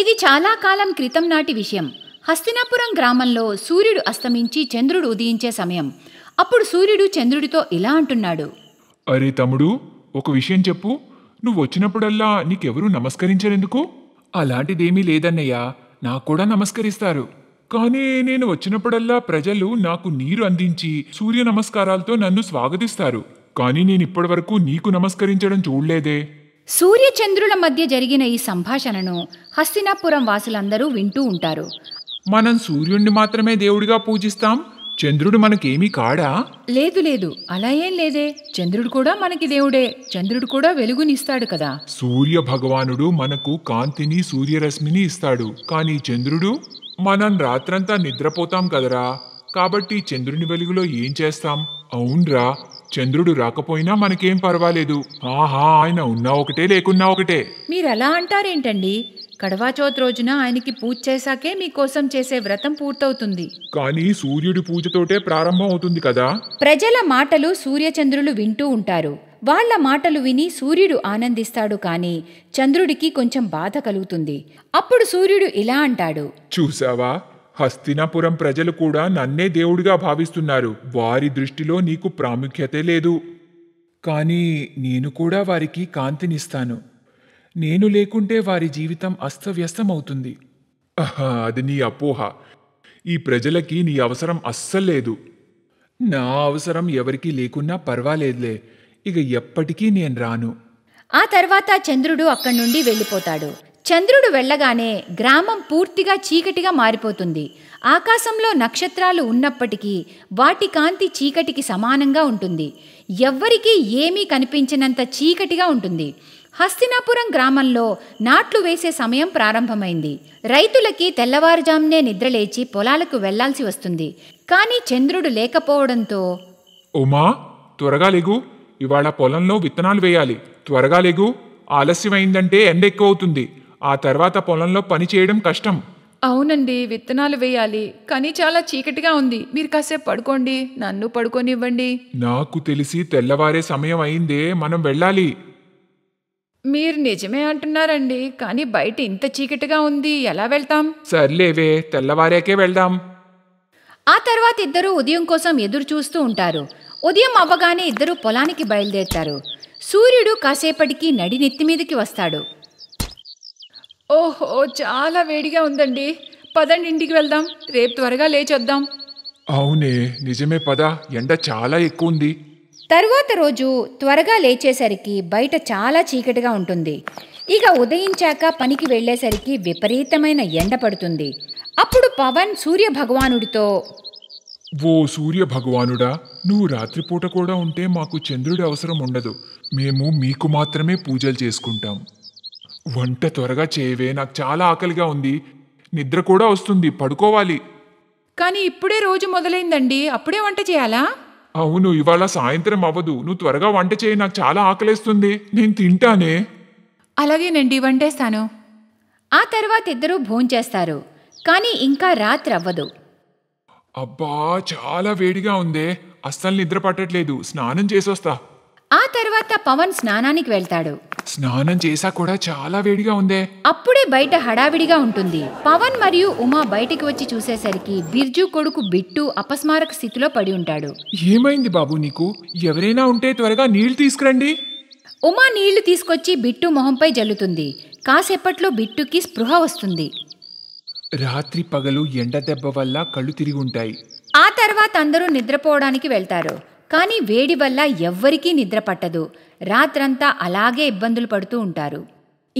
ఇది చాలా కాలం క్రితం నాటి విషయం హస్తినాపురం గ్రామంలో సూర్యుడు అస్తమించి చంద్రుడు ఉదయించే సమయం అప్పుడు సూర్యుడు చంద్రుడితో ఇలా అంటున్నాడు అరే తమ్ముడు ఒక విషయం చెప్పు నువ్వు వచ్చినప్పుడల్లా నీకెవరూ నమస్కరించరెందుకు అలాంటిదేమీ లేదన్నయ్యా నాకు కూడా నమస్కరిస్తారు కానీ నేను వచ్చినప్పుడల్లా ప్రజలు నాకు నీరు అందించి సూర్య నమస్కారాలతో నన్ను స్వాగతిస్తారు కానీ నేను ఇప్పటివరకు నీకు నమస్కరించడం చూడలేదే సూర్యచంద్రుల మధ్య జరిగిన ఈ సంభాషణను హస్తినాపురం వాసులందరూ వింటూ ఉంటారు మనం సూర్యుణ్ణి మాత్రమే దేవుడిగా పూజిస్తాం చంద్రుడు మనకేమీ కాడా లేదు లేదు అలా ఏం లేదే చంద్రుడు కూడా మనకి దేవుడే చంద్రుడు కూడా వెలుగునిస్తాడు కదా సూర్య భగవానుడు మనకు కాంతిని సూర్యరశ్మిని ఇస్తాడు కానీ చంద్రుడు మనం రాత్రంతా నిద్రపోతాం కదరా కాబట్టి చంద్రుని వెలుగులో ఏం చేస్తాం అవునరా చంద్రుడు రాకపోయినా మనకేం పర్వాలేదు ఆహా ఆయన ఉన్నా ఒకటే లేకున్నా ఒకటే మీరు ఎలా అంటారేంటండి కడవాచౌత్ రోజున ఆయనకి పూజ చేశాకే మీకోసం చేసే వ్రతం పూర్తవుతుంది కానీ సూర్యుడి పూజతోటే ప్రారంభం అవుతుంది కదా ప్రజల మాటలు సూర్యచంద్రులు వింటూ ఉంటారు వాళ్ళ మాటలు విని సూర్యుడు ఆనందిస్తాడు కానీ చంద్రుడికి కొంచెం బాధ కలుగుతుంది అప్పుడు సూర్యుడు ఇలా అంటాడు చూసావా హస్తినాపురం ప్రజలు కూడా నన్నే దేవుడిగా భావిస్తున్నారు వారి దృష్టిలో నీకు ప్రాముఖ్యతే లేదు కానీ నేను కూడా వారికి కాంతినిస్తాను నేను లేకుంటే వారి జీవితం అస్తవ్యస్తమవుతుంది అది నీ అపోహ ఈ ప్రజలకి నీ అవసరం అస్సలేదు నా అవసరం ఎవరికీ లేకున్నా పర్వాలేదులే ఇక ఎప్పటికీ నేను రాను ఆ తర్వాత చంద్రుడు అక్కడి నుండి వెళ్ళిపోతాడు చంద్రుడు వెళ్ళగానే గ్రామం పూర్తిగా చీకటిగా మారిపోతుంది ఆకాశంలో నక్షత్రాలు ఉన్నప్పటికీ వాటి కాంతి చీకటికి సమానంగా ఉంటుంది ఎవ్వరికీ ఏమీ కనిపించినంత చీకటిగా ఉంటుంది హస్తినాపురం గ్రామంలో నాట్లు వేసే సమయం ప్రారంభమైంది రైతులకి తెల్లవారుజామునే నిద్రలేచి పొలాలకు వెళ్లాల్సి వస్తుంది కానీ చంద్రుడు లేకపోవడంతో ఉమా త్వరగా లేగు ఇవాళ పొలంలో విత్తనాలు వేయాలి త్వరగా లేగు ఆలస్యమైందంటే ఎండ ఎక్కువ అవుతుంది ఆ తర్వాత పొలంలో పని చేయడం కష్టం అవునండి విత్తనాలు వేయాలి కానీ చాలా చీకటిగా ఉంది మీరు కాసేపు పడుకోండి నన్ను పడుకోనివ్వండి నాకు తెలిసి తెల్లవారే సమయం అయిందే మనం వెళ్ళాలి మీరు నిజమే అంటున్నారండి కానీ బయట ఇంత చీకటిగా ఉంది ఎలా వెళ్తాం సర్లేవే తెల్లవారేకే వెళ్దాం ఆ తర్వాత ఇద్దరు ఉదయం కోసం ఎదురు చూస్తూ ఉంటారు ఉదయం అవ్వగానే ఇద్దరు పొలానికి బయలుదేరుతారు సూర్యుడు కాసేపటికి నడి నెత్తి మీదకి వస్తాడు ఓహో చాలా వేడిగా ఉందండి పదండి ఇంటికి వెళ్దాం రేపు త్వరగా లేచొద్దాం అవునే నిజమే పద ఎండ చాలా ఎక్కువ ఉంది తరువాత రోజు త్వరగా లేచేసరికి బయట చాలా చీకటిగా ఉంటుంది ఇక ఉదయించాక పనికి వెళ్ళేసరికి విపరీతమైన ఎండ పడుతుంది అప్పుడు పవన్ సూర్య భగవానుడితో ఓ సూర్య భగవానుడా నువ్వు రాత్రిపూట కూడా ఉంటే మాకు చంద్రుడి అవసరం ఉండదు మేము మీకు మాత్రమే పూజలు చేసుకుంటాం వంట త్వరగా చేయవే నాకు చాలా ఆకలిగా ఉంది నిద్ర కూడా వస్తుంది పడుకోవాలి కానీ ఇప్పుడే రోజు మొదలైందండి అప్పుడే వంట చేయాలా అవును ఇవాళ సాయంత్రం అవ్వదు నువ్వు త్వరగా వంట చేయి నాకు చాలా ఆకలిస్తుంది నేను తింటానే అలాగేనండి వంటేస్తాను ఆ తర్వాత ఇద్దరూ భోంచేస్తారు కానీ ఇంకా రాత్రి అవ్వదు అబ్బా చాలా వేడిగా ఉందే అస్సలు నిద్ర పట్టట్లేదు స్నానం చేసొస్తా ఆ తర్వాత పవన్ స్నానానికి వెళ్తాడు స్నానం చేసా కూడా చాలా వేడిగా ఉందే అప్పుడే బయట హడావిడిగా ఉంటుంది పవన్ మరియు ఉమా బయటికి వచ్చి చూసేసరికి బిర్జు కొడుకు బిట్టు అపస్మారక స్థితిలో పడి ఉంటాడు ఏమైంది బాబు నీకు ఎవరైనా ఉంటే త్వరగా నీళ్లు తీసుకురండి ఉమా నీళ్లు తీసుకొచ్చి బిట్టు మొహంపై జల్లుతుంది కాసేపట్లో బిట్టుకి స్పృహ వస్తుంది రాత్రి పగలు ఎండ దెబ్బ వల్ల కళ్ళు తిరిగి ఉంటాయి ఆ తర్వాత అందరూ నిద్రపోవడానికి వెళ్తారు కానీ వేడి వల్ల ఎవ్వరికీ నిద్ర పట్టదు రాత్రంతా అలాగే ఇబ్బందులు పడుతూ ఉంటారు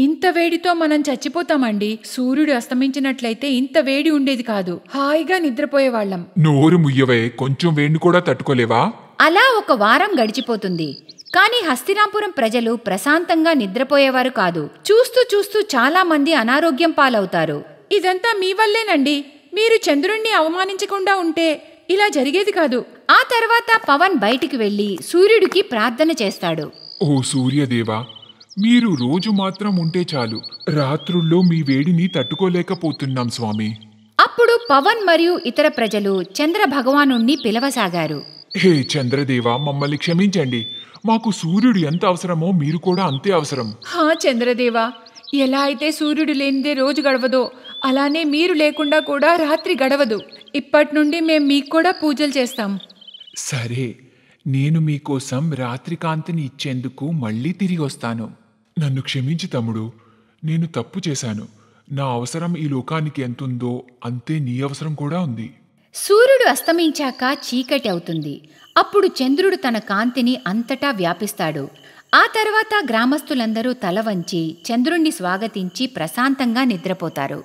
ఇంత వేడితో మనం చచ్చిపోతామండి సూర్యుడు అస్తమించినట్లయితే ఇంత వేడి ఉండేది కాదు హాయిగా నిద్రపోయేవాళ్ళం నోరు ముయ్యవే కొంచెం వేడిని కూడా తట్టుకోలేవా అలా ఒక వారం గడిచిపోతుంది కానీ హస్తినాపురం ప్రజలు ప్రశాంతంగా నిద్రపోయేవారు కాదు చూస్తూ చూస్తూ చాలా మంది అనారోగ్యం పాలవుతారు ఇదంతా మీ వల్లేనండి మీరు చంద్రుణ్ణి అవమానించకుండా ఉంటే ఇలా జరిగేది కాదు ఆ తర్వాత పవన్ బయటికి వెళ్ళి సూర్యుడికి ప్రార్థన చేస్తాడు ఓ సూర్యదేవా మీరు రోజు మాత్రం ఉంటే చాలు రాత్రుల్లో మీ వేడిని తట్టుకోలేకపోతున్నాం స్వామి అప్పుడు పవన్ మరియు ఇతర ప్రజలు చంద్ర భగవాను పిలవసాగారు హే చంద్రదేవ మమ్మల్ని క్షమించండి మాకు సూర్యుడు ఎంత అవసరమో మీరు కూడా అంతే అవసరం హా చంద్రదేవ ఎలా అయితే సూర్యుడు లేనిదే రోజు గడవదో అలానే మీరు లేకుండా కూడా రాత్రి గడవదు ఇప్పటి నుండి మేము మీకు కూడా పూజలు చేస్తాం సరే నేను మీకోసం రాత్రికాంతిని ఇచ్చేందుకు మళ్ళీ తిరిగి వస్తాను నన్ను క్షమించి తమ్ముడు నేను తప్పు చేశాను నా అవసరం ఈ లోకానికి ఎంతుందో అంతే నీ అవసరం కూడా ఉంది సూర్యుడు అస్తమించాక చీకటి అవుతుంది అప్పుడు చంద్రుడు తన కాంతిని అంతటా వ్యాపిస్తాడు ఆ తర్వాత గ్రామస్తులందరూ తల వంచి చంద్రుణ్ణి స్వాగతించి ప్రశాంతంగా నిద్రపోతారు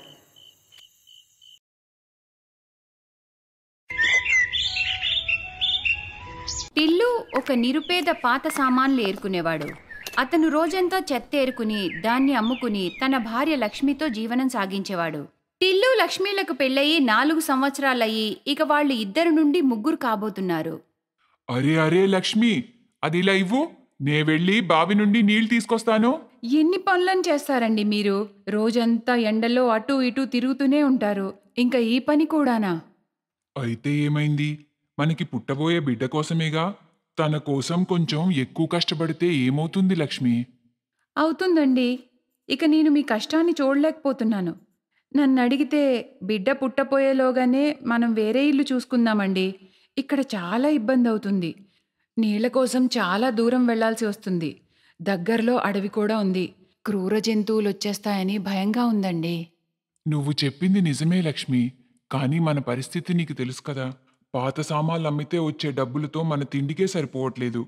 ఒక నిరుపేద పాత సామాన్లు ఏరుకునేవాడు అతను రోజంతా చెత్త ఏరుకుని దాన్ని అమ్ముకుని తన భార్య లక్ష్మితో జీవనం సాగించేవాడు టిల్లు లక్ష్మీలకు పెళ్ళయి నాలుగు సంవత్సరాలయ్యి ఇక వాళ్ళు ఇద్దరు నుండి ముగ్గురు కాబోతున్నారు అరే అరే లక్ష్మి అది ఇలా ఇవ్వు నే వెళ్ళి బావి నుండి నీళ్లు తీసుకొస్తాను ఎన్ని పనులను చేస్తారండి మీరు రోజంతా ఎండలో అటు ఇటు తిరుగుతూనే ఉంటారు ఇంకా ఈ పని కూడానా అయితే ఏమైంది మనకి పుట్టబోయే బిడ్డ కోసమేగా తన కోసం కొంచెం ఎక్కువ కష్టపడితే ఏమవుతుంది లక్ష్మి అవుతుందండి ఇక నేను మీ కష్టాన్ని చూడలేకపోతున్నాను నన్ను అడిగితే బిడ్డ పుట్టపోయేలోగానే మనం వేరే ఇల్లు చూసుకుందామండి ఇక్కడ చాలా ఇబ్బంది అవుతుంది నీళ్ల కోసం చాలా దూరం వెళ్లాల్సి వస్తుంది దగ్గరలో అడవి కూడా ఉంది క్రూర జంతువులు వచ్చేస్తాయని భయంగా ఉందండి నువ్వు చెప్పింది నిజమే లక్ష్మి కానీ మన పరిస్థితి నీకు తెలుసు కదా పాత సామాన్లు అమ్మితే వచ్చే డబ్బులతో మన తిండికే సరిపోవట్లేదు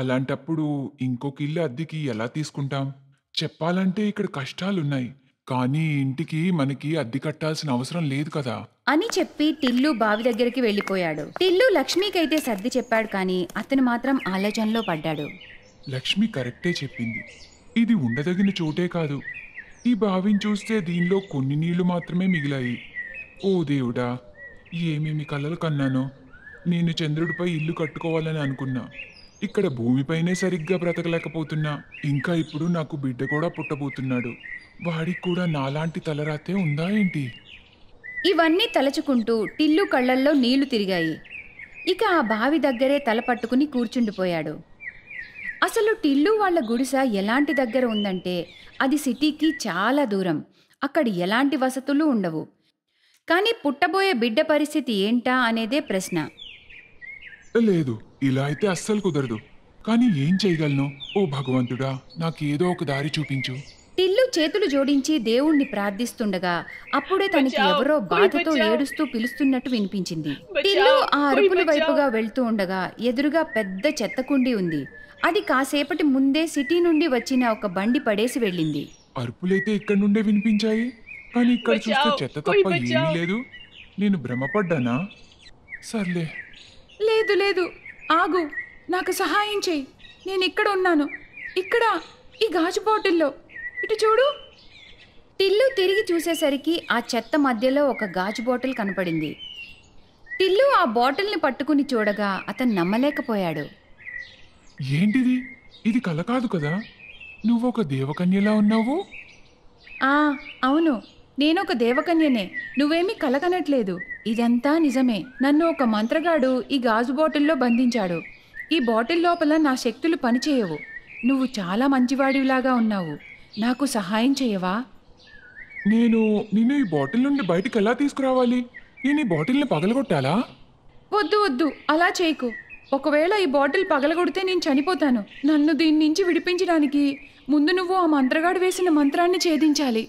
అలాంటప్పుడు ఇంకొక ఇల్లు అద్దెకి ఎలా తీసుకుంటాం చెప్పాలంటే ఇక్కడ కష్టాలున్నాయి కానీ ఇంటికి మనకి అద్దె కట్టాల్సిన అవసరం లేదు కదా అని చెప్పి టిల్లు బావి దగ్గరికి వెళ్ళిపోయాడు టిల్లు లక్ష్మికైతే సర్ది చెప్పాడు కానీ అతను మాత్రం ఆలోచనలో పడ్డాడు లక్ష్మి కరెక్టే చెప్పింది ఇది ఉండదగిన చోటే కాదు ఈ బావిని చూస్తే దీనిలో కొన్ని నీళ్లు మాత్రమే మిగిలాయి ఓ దేవుడా ఏమేమి కలలు కన్నానో నేను చంద్రుడిపై ఇల్లు కట్టుకోవాలని అనుకున్నా ఇక్కడ భూమిపైనే సరిగ్గా బ్రతకలేకపోతున్నా ఇంకా ఇప్పుడు నాకు బిడ్డ కూడా పుట్టబోతున్నాడు వాడికి కూడా నాలాంటి తలరాతే ఉందా ఏంటి ఇవన్నీ తలచుకుంటూ టిల్లు కళ్ళల్లో నీళ్లు తిరిగాయి ఇక ఆ బావి దగ్గరే తల పట్టుకుని కూర్చుండిపోయాడు అసలు టిల్లు వాళ్ళ గుడిస ఎలాంటి దగ్గర ఉందంటే అది సిటీకి చాలా దూరం అక్కడ ఎలాంటి వసతులు ఉండవు కానీ పుట్టబోయే బిడ్డ పరిస్థితి ఏంటా అనేదే ప్రశ్న లేదు ఇలా అయితే అస్సలు కుదరదు కానీ ఏం చేయగలను ఓ భగవంతుడా నాకు ఏదో ఒక దారి చూపించు టిల్లు చేతులు జోడించి దేవుణ్ణి ప్రార్థిస్తుండగా అప్పుడే తనకి ఎవరో బాధతో ఏడుస్తూ పిలుస్తున్నట్టు వినిపించింది టిల్లు ఆ అరుపుల వైపుగా వెళ్తూ ఉండగా ఎదురుగా పెద్ద చెత్తకుండి ఉంది అది కాసేపటి ముందే సిటీ నుండి వచ్చిన ఒక బండి పడేసి వెళ్ళింది అరుపులైతే ఇక్కడ నుండే వినిపించాయి కానీ ఇక్కడ చూస్తే చెత్త తప్ప ఏమీ లేదు నేను భ్రమపడ్డానా సర్లే లేదు లేదు ఆగు నాకు సహాయం చేయి నేను ఇక్కడ ఉన్నాను ఇక్కడ ఈ గాజు బాటిల్లో ఇటు చూడు టిల్లు తిరిగి చూసేసరికి ఆ చెత్త మధ్యలో ఒక గాజు బాటిల్ కనపడింది టిల్లు ఆ బాటిల్ని పట్టుకుని చూడగా అతను నమ్మలేకపోయాడు ఏంటిది ఇది కల కాదు కదా నువ్వు ఒక దేవకన్యలా ఉన్నావు ఆ అవును నేను ఒక దేవకన్యనే నువ్వేమీ కలగనట్లేదు ఇదంతా నిజమే నన్ను ఒక మంత్రగాడు ఈ గాజు బాటిల్లో బంధించాడు ఈ బాటిల్ లోపల నా శక్తులు పనిచేయవు నువ్వు చాలా మంచివాడివిలాగా ఉన్నావు నాకు సహాయం చేయవా నేను నిన్ను ఈ బాటిల్ నుండి బయటికి ఎలా తీసుకురావాలి నేను ఈ బాటిల్ని పగలగొట్టాలా వద్దు వద్దు అలా చేయకు ఒకవేళ ఈ బాటిల్ పగలగొడితే నేను చనిపోతాను నన్ను దీని నుంచి విడిపించడానికి ముందు నువ్వు ఆ మంత్రగాడు వేసిన మంత్రాన్ని ఛేదించాలి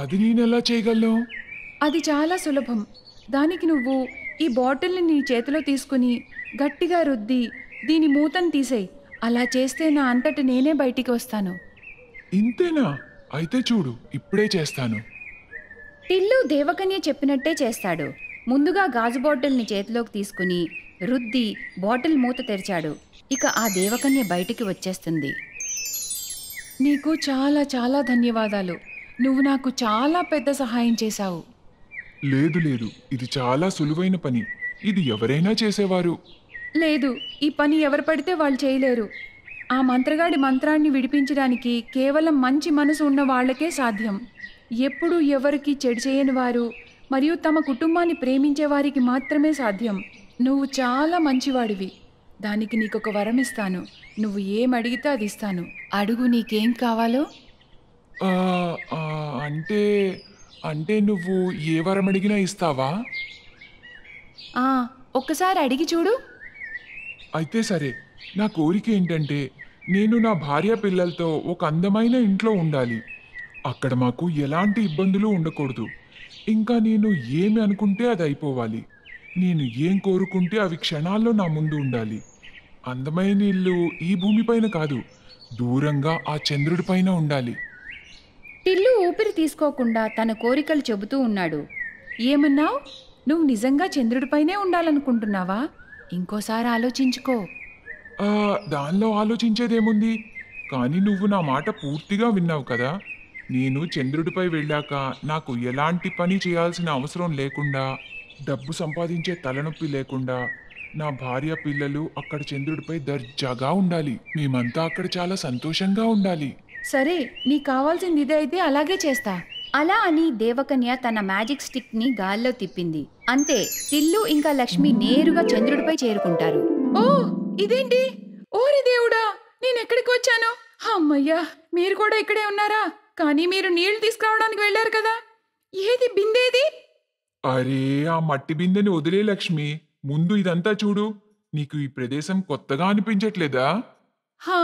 అది నేనెలా చేయగలను అది చాలా సులభం దానికి నువ్వు ఈ బాటిల్ని నీ చేతిలో తీసుకుని గట్టిగా రుద్ది దీని మూతను తీసేయి అలా చేస్తే నా అంతట నేనే బయటికి వస్తాను ఇంతేనా అయితే చూడు ఇప్పుడే చేస్తాను టిల్లు దేవకన్య చెప్పినట్టే చేస్తాడు ముందుగా గాజు బాటిల్ని చేతిలోకి తీసుకుని రుద్ది బాటిల్ మూత తెరిచాడు ఇక ఆ దేవకన్య బయటికి వచ్చేస్తుంది నీకు చాలా చాలా ధన్యవాదాలు నువ్వు నాకు చాలా పెద్ద సహాయం చేశావు లేదు లేదు ఇది చాలా సులువైన పని ఇది ఎవరైనా చేసేవారు లేదు ఈ పని ఎవరు పడితే వాళ్ళు చేయలేరు ఆ మంత్రగాడి మంత్రాన్ని విడిపించడానికి కేవలం మంచి మనసు ఉన్న వాళ్ళకే సాధ్యం ఎప్పుడు ఎవరికి చెడు చేయని వారు మరియు తమ కుటుంబాన్ని ప్రేమించే వారికి మాత్రమే సాధ్యం నువ్వు చాలా మంచివాడివి దానికి నీకొక వరం ఇస్తాను నువ్వు ఏమడిగితే అది ఇస్తాను అడుగు నీకేం కావాలో అంటే అంటే నువ్వు ఏ వరం అడిగినా ఇస్తావా ఒక్కసారి అడిగి చూడు అయితే సరే నా కోరిక ఏంటంటే నేను నా భార్య పిల్లలతో ఒక అందమైన ఇంట్లో ఉండాలి అక్కడ మాకు ఎలాంటి ఇబ్బందులు ఉండకూడదు ఇంకా నేను ఏమి అనుకుంటే అది అయిపోవాలి నేను ఏం కోరుకుంటే అవి క్షణాల్లో నా ముందు ఉండాలి అందమైన ఇల్లు ఈ భూమిపైన కాదు దూరంగా ఆ చంద్రుడిపైన ఉండాలి టిల్లు ఊపిరి తీసుకోకుండా తన కోరికలు చెబుతూ ఉన్నాడు ఏమన్నావు నువ్వు నిజంగా చంద్రుడిపైనే ఉండాలనుకుంటున్నావా ఇంకోసారి ఆలోచించుకో దానిలో ఆలోచించేదేముంది కానీ నువ్వు నా మాట పూర్తిగా విన్నావు కదా నేను చంద్రుడిపై వెళ్ళాక నాకు ఎలాంటి పని చేయాల్సిన అవసరం లేకుండా డబ్బు సంపాదించే తలనొప్పి లేకుండా నా భార్య పిల్లలు అక్కడ చంద్రుడిపై దర్జాగా ఉండాలి మేమంతా అక్కడ చాలా సంతోషంగా ఉండాలి సరే నీ కావాల్సింది ఇదే అయితే అలాగే చేస్తా అలా అని దేవకన్య తన మ్యాజిక్ స్టిక్ ని గాల్లో తిప్పింది అంతే తిల్లు ఇంకా లక్ష్మి నేరుగా చంద్రుడిపై చేరుకుంటారు ఓ ఇదేంటి ఓరి దేవుడా నేను ఎక్కడికి వచ్చాను అమ్మయ్యా మీరు కూడా ఇక్కడే ఉన్నారా కానీ మీరు నీళ్లు తీసుకురావడానికి వెళ్ళారు కదా ఏది బిందేది అరే ఆ మట్టి బిందెని వదిలే లక్ష్మి ముందు ఇదంతా చూడు నీకు ఈ ప్రదేశం కొత్తగా అనిపించట్లేదా హా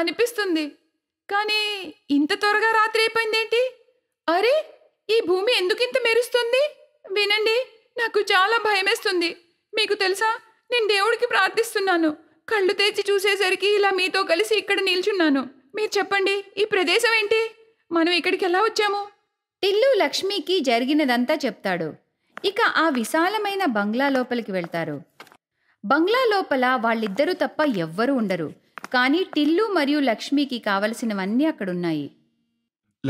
అనిపిస్తుంది కానీ ఇంత త్వరగా రాత్రి అయిపోయిందేంటి అరే ఈ భూమి ఎందుకింత మెరుస్తుంది వినండి నాకు చాలా భయమేస్తుంది మీకు తెలుసా నేను దేవుడికి ప్రార్థిస్తున్నాను కళ్ళు తెచ్చి చూసేసరికి ఇలా మీతో కలిసి ఇక్కడ నిల్చున్నాను మీరు చెప్పండి ఈ ప్రదేశం ఏంటి మనం ఇక్కడికి ఎలా వచ్చాము టిల్లు లక్ష్మికి జరిగినదంతా చెప్తాడు ఇక ఆ విశాలమైన బంగ్లా లోపలికి వెళ్తారు బంగ్లా లోపల వాళ్ళిద్దరూ తప్ప ఎవ్వరూ ఉండరు కానీ టిల్లు మరియు లక్ష్మికి కావలసినవన్నీ అక్కడున్నాయి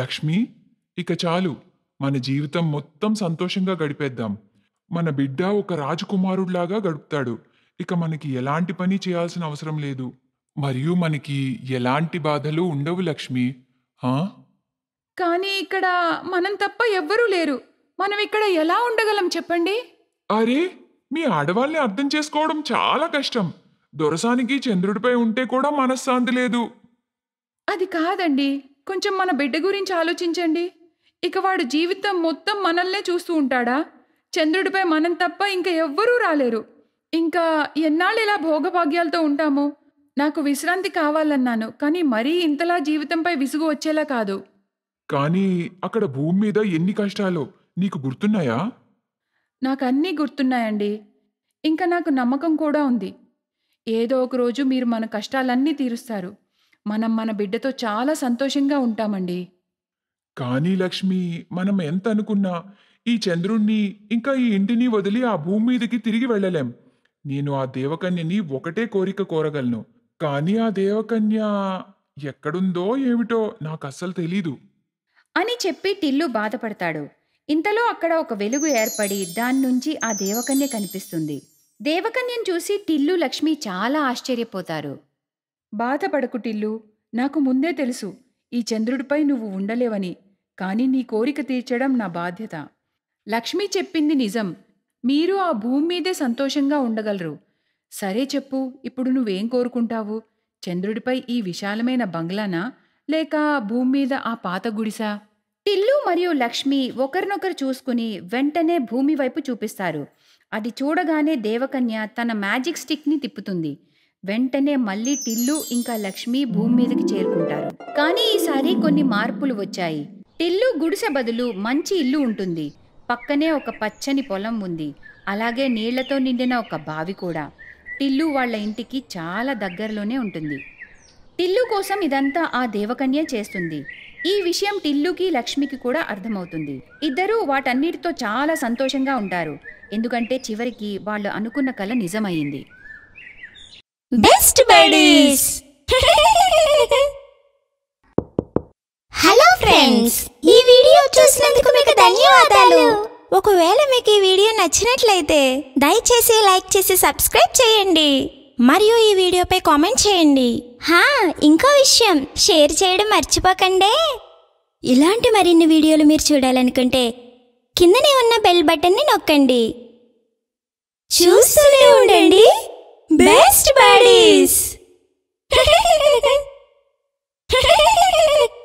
లక్ష్మి ఇక చాలు మన జీవితం మొత్తం సంతోషంగా గడిపేద్దాం మన బిడ్డ ఒక రాజకుమారుడిలాగా గడుపుతాడు ఇక మనకి ఎలాంటి పని చేయాల్సిన అవసరం లేదు మరియు మనకి ఎలాంటి బాధలు ఉండవు లక్ష్మి కానీ ఇక్కడ మనం తప్ప ఎవ్వరూ లేరు మనం ఇక్కడ ఎలా ఉండగలం చెప్పండి అరే మీ ఆడవాళ్ళని అర్థం చేసుకోవడం చాలా కష్టం దొరసానికి చంద్రుడిపై ఉంటే కూడా మనశ్శాంతి లేదు అది కాదండి కొంచెం మన బిడ్డ గురించి ఆలోచించండి ఇక వాడు జీవితం మొత్తం మనల్నే చూస్తూ ఉంటాడా చంద్రుడిపై మనం తప్ప ఇంకా ఎవ్వరూ రాలేరు ఇంకా ఎన్నాళ్ళు ఇలా భోగభాగ్యాలతో ఉంటాము నాకు విశ్రాంతి కావాలన్నాను కానీ మరీ ఇంతలా జీవితంపై విసుగు వచ్చేలా కాదు కానీ అక్కడ భూమి మీద ఎన్ని కష్టాలు నీకు గుర్తున్నాయా నాకు అన్నీ గుర్తున్నాయండి ఇంకా నాకు నమ్మకం కూడా ఉంది ఏదో ఒక రోజు మీరు మన కష్టాలన్నీ తీరుస్తారు మనం మన బిడ్డతో చాలా సంతోషంగా ఉంటామండి కానీ లక్ష్మి మనం ఎంత అనుకున్నా ఈ చంద్రుణ్ణి ఇంకా ఈ ఇంటిని వదిలి ఆ భూమి మీదకి తిరిగి వెళ్ళలేం నేను ఆ దేవకన్యని ఒకటే కోరిక కోరగలను కానీ ఆ దేవకన్య ఎక్కడుందో ఏమిటో నాకు అస్సలు తెలీదు అని చెప్పి టిల్లు బాధపడతాడు ఇంతలో అక్కడ ఒక వెలుగు ఏర్పడి నుంచి ఆ దేవకన్య కనిపిస్తుంది దేవకన్యను చూసి టిల్లు లక్ష్మి చాలా ఆశ్చర్యపోతారు బాధపడకు టిల్లు నాకు ముందే తెలుసు ఈ చంద్రుడిపై నువ్వు ఉండలేవని కానీ నీ కోరిక తీర్చడం నా బాధ్యత లక్ష్మి చెప్పింది నిజం మీరు ఆ భూమి మీదే సంతోషంగా ఉండగలరు సరే చెప్పు ఇప్పుడు నువ్వేం కోరుకుంటావు చంద్రుడిపై ఈ విశాలమైన బంగ్లానా లేక భూమి మీద ఆ పాత గుడిసా టిల్లు మరియు లక్ష్మి ఒకరినొకరు చూసుకుని వెంటనే భూమి వైపు చూపిస్తారు అది చూడగానే దేవకన్య తన మ్యాజిక్ స్టిక్ని తిప్పుతుంది వెంటనే మళ్ళీ టిల్లు ఇంకా లక్ష్మి భూమి మీదకి చేరుకుంటారు కానీ ఈసారి కొన్ని మార్పులు వచ్చాయి టిల్లు గుడిసె బదులు మంచి ఇల్లు ఉంటుంది పక్కనే ఒక పచ్చని పొలం ఉంది అలాగే నీళ్లతో నిండిన ఒక బావి కూడా టిల్లు వాళ్ళ ఇంటికి చాలా దగ్గరలోనే ఉంటుంది టిల్లు కోసం ఇదంతా ఆ దేవకన్య చేస్తుంది ఈ విషయం టిల్లుకి లక్ష్మికి కూడా అర్థమవుతుంది ఇద్దరూ వాటన్నిటితో చాలా సంతోషంగా ఉంటారు ఎందుకంటే చివరికి వాళ్ళు అనుకున్న కళ నిజమైంది బెస్ట్ బడీస్ హలో ఫ్రెండ్స్ ఈ వీడియో చూసినందుకు మీకు ధన్యవాదాలు ఒకవేళ మీకు ఈ వీడియో నచ్చినట్లయితే దయచేసి లైక్ చేసి సబ్స్క్రైబ్ చేయండి మరియు ఈ వీడియోపై కామెంట్ చేయండి హా ఇంకో విషయం షేర్ చేయడం మర్చిపోకండి ఇలాంటి మరిన్ని వీడియోలు మీరు చూడాలనుకుంటే కిందనే ఉన్న బెల్ ని నొక్కండి చూస్తూనే ఉండండి బెస్ట్ బాడీస్